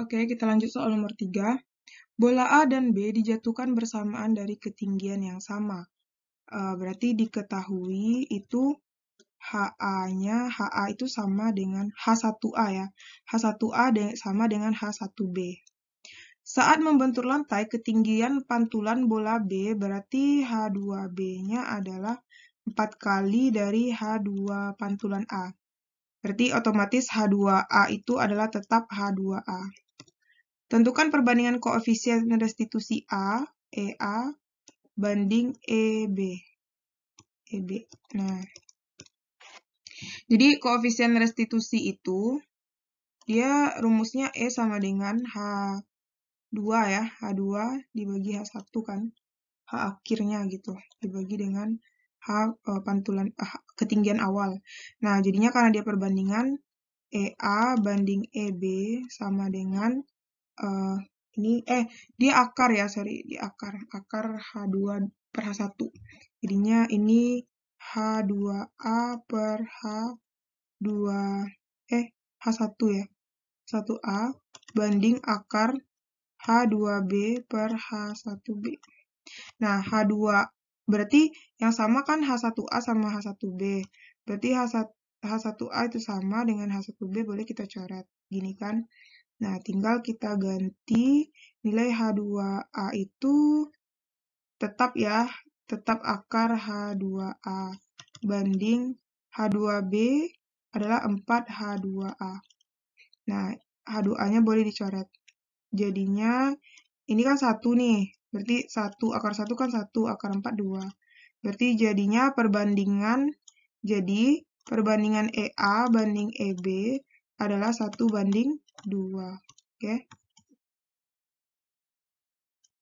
Oke, kita lanjut soal nomor 3. Bola A dan B dijatuhkan bersamaan dari ketinggian yang sama. E, berarti diketahui itu HA-nya, HA itu sama dengan H1A ya. H1A sama dengan H1B. Saat membentur lantai, ketinggian pantulan bola B berarti H2B-nya adalah 4 kali dari H2 pantulan A. Berarti otomatis H2A itu adalah tetap H2A. Tentukan perbandingan koefisien restitusi A, EA, banding EB. EB. Nah. Jadi koefisien restitusi itu, dia rumusnya E sama dengan H2 ya. H2 dibagi H1 kan. H akhirnya gitu. Dibagi dengan H eh, pantulan eh, H, ketinggian awal. Nah, jadinya karena dia perbandingan EA banding EB sama dengan uh, ini eh dia akar ya sorry dia akar akar H2 per H1 jadinya ini H2A per H2 eh H1 ya 1A banding akar H2B per H1B nah H2 berarti yang sama kan H1A sama H1B berarti H1, H1A itu sama dengan H1B boleh kita coret gini kan Nah, tinggal kita ganti nilai H2A itu tetap ya, tetap akar H2A banding H2B adalah 4H2A. Nah, H2A-nya boleh dicoret. Jadinya ini kan satu nih, berarti satu akar satu kan satu akar 4 2. Berarti jadinya perbandingan jadi perbandingan EA banding EB adalah satu banding dua, Oke. Okay.